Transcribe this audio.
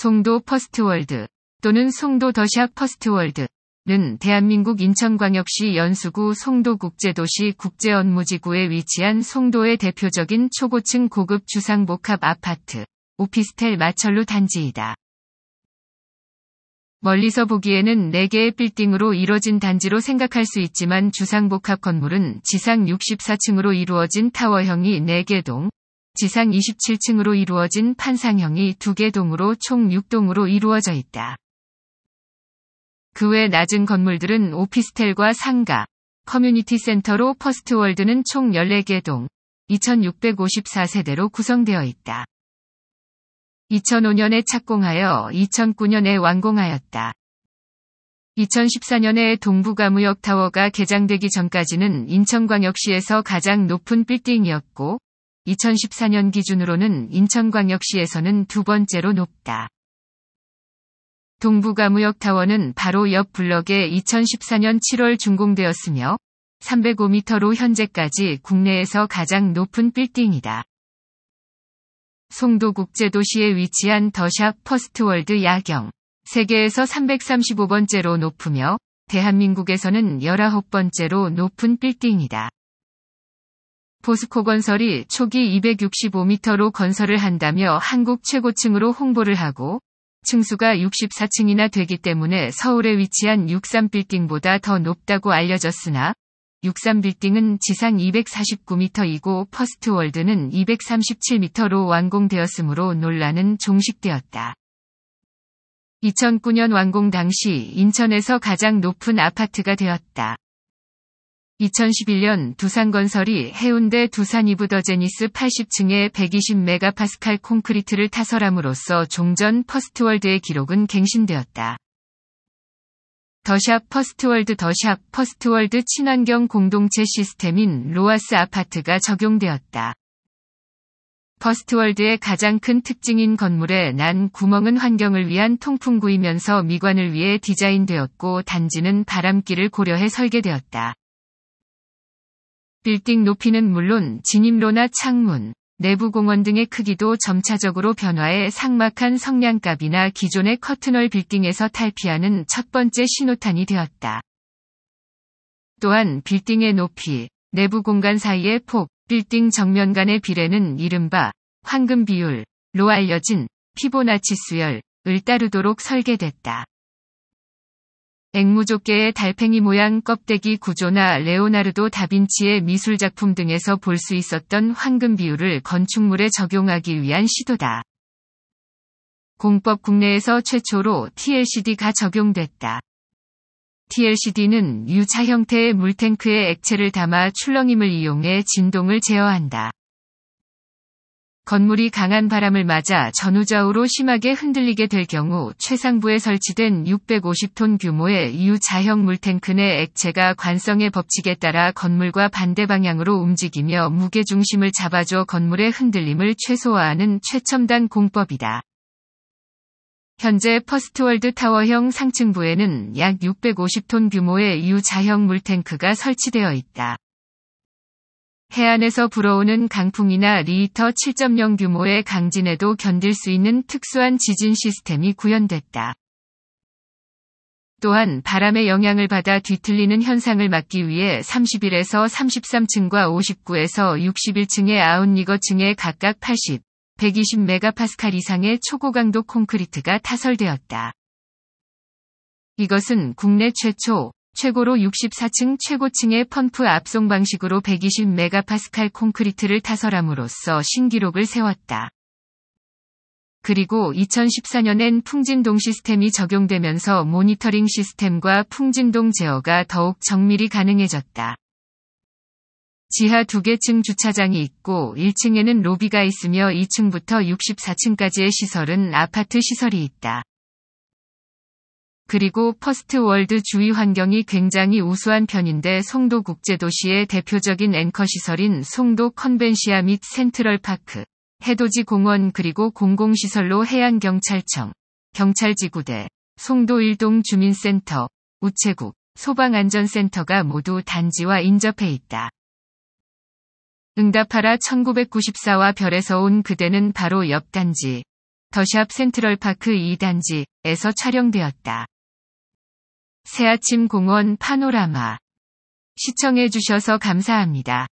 송도 퍼스트월드 또는 송도 더샵 퍼스트월드는 대한민국 인천광역시 연수구 송도국제도시 국제업무지구에 위치한 송도의 대표적인 초고층 고급 주상복합 아파트, 오피스텔 마철루 단지이다. 멀리서 보기에는 4개의 빌딩으로 이뤄진 단지로 생각할 수 있지만 주상복합 건물은 지상 64층으로 이루어진 타워형이 4개 동, 지상 27층으로 이루어진 판상형이 두개 동으로 총 6동으로 이루어져 있다. 그 외 낮은 건물들은 오피스텔과 상가, 커뮤니티 센터로 퍼스트월드는 총 14개 동, 2654세대로 구성되어 있다. 2005년에 착공하여 2009년에 완공하였다. 2014년에 동부가무역 타워가 개장되기 전까지는 인천광역시에서 가장 높은 빌딩이었고, 2014년 기준으로는 인천광역시에서는 두 번째로 높다. 동부가무역타워는 바로 옆 블럭에 2014년 7월 준공되었으며 305m로 현재까지 국내에서 가장 높은 빌딩이다. 송도국제도시에 위치한 더샵 퍼스트월드 야경. 세계에서 335번째로 높으며 대한민국에서는 19번째로 높은 빌딩이다. 포스코 건설이 초기 265m로 건설을 한다며 한국 최고층으로 홍보를 하고 층수가 64층이나 되기 때문에 서울에 위치한 63빌딩보다 더 높다고 알려졌으나 63빌딩은 지상 249m이고 퍼스트월드는 237m로 완공되었으므로 논란은 종식되었다. 2009년 완공 당시 인천에서 가장 높은 아파트가 되었다. 2011년 두산건설이 해운대 두산 이브더 제니스 8 0층의 120메가파스칼 콘크리트를 타설함으로써 종전 퍼스트월드의 기록은 갱신되었다. 더샵 퍼스트월드 더샵 퍼스트월드 친환경 공동체 시스템인 로아스 아파트가 적용되었다. 퍼스트월드의 가장 큰 특징인 건물에 난 구멍은 환경을 위한 통풍구이면서 미관을 위해 디자인되었고 단지는 바람길을 고려해 설계되었다. 빌딩 높이는 물론 진입로나 창문, 내부 공원 등의 크기도 점차적으로 변화해 상막한 성냥갑이나 기존의 커튼홀 빌딩에서 탈피하는 첫 번째 신호탄이 되었다. 또한 빌딩의 높이, 내부 공간 사이의 폭, 빌딩 정면 간의 비례는 이른바 황금 비율로 알려진 피보나치 수열을 따르도록 설계됐다. 백무조개의 달팽이 모양 껍데기 구조나 레오나르도 다빈치의 미술작품 등에서 볼 수 있었던 황금 비율을 건축물에 적용하기 위한 시도다. 공법 국내에서 최초로 TLCD가 적용됐다. TLCD는 유차 형태의 물탱크에 액체를 담아 출렁임을 이용해 진동을 제어한다. 건물이 강한 바람을 맞아 전후좌우로 심하게 흔들리게 될 경우 최상부에 설치된 650톤 규모의 U 자형 물탱크 내 액체가 관성의 법칙에 따라 건물과 반대 방향으로 움직이며 무게 중심을 잡아줘 건물의 흔들림을 최소화하는 최첨단 공법이다. 현재 퍼스트월드 타워형 상층부에는 약 650톤 규모의 U 자형 물탱크가 설치되어 있다. 해안에서 불어오는 강풍이나 리히터 7.0 규모의 강진에도 견딜 수 있는 특수한 지진 시스템이 구현됐다. 또한 바람의 영향을 받아 뒤틀리는 현상을 막기 위해 30일에서 33층과 59에서 61층의 아웃리거층에 각각 80, 120메가파스칼 이상의 초고강도 콘크리트가 타설되었다. 이것은 국내 최초 최고로 64층 최고층의 펌프 압송 방식으로 120메가파스칼 콘크리트를 타설함으로써 신기록을 세웠다. 그리고 2014년엔 풍진동 시스템이 적용되면서 모니터링 시스템과 풍진동 제어가 더욱 정밀히 가능해졌다. 지하 2개 층 주차장이 있고 1층에는 로비가 있으며 2층부터 64층까지의 시설은 아파트 시설이 있다. 그리고 퍼스트 월드 주위 환경이 굉장히 우수한 편인데 송도 국제도시의 대표적인 앵커 시설인 송도 컨벤시아 및 센트럴 파크, 해돋이 공원 그리고 공공시설로 해양경찰청, 경찰지구대, 송도 일동 주민센터, 우체국, 소방안전센터가 모두 단지와 인접해 있다. 응답하라 1994와 별에서 온 그대는 바로 옆 단지, 더샵 센트럴파크 2단지에서 촬영되었다. 새아침 공원 파노라마. 시청해주셔서 감사합니다.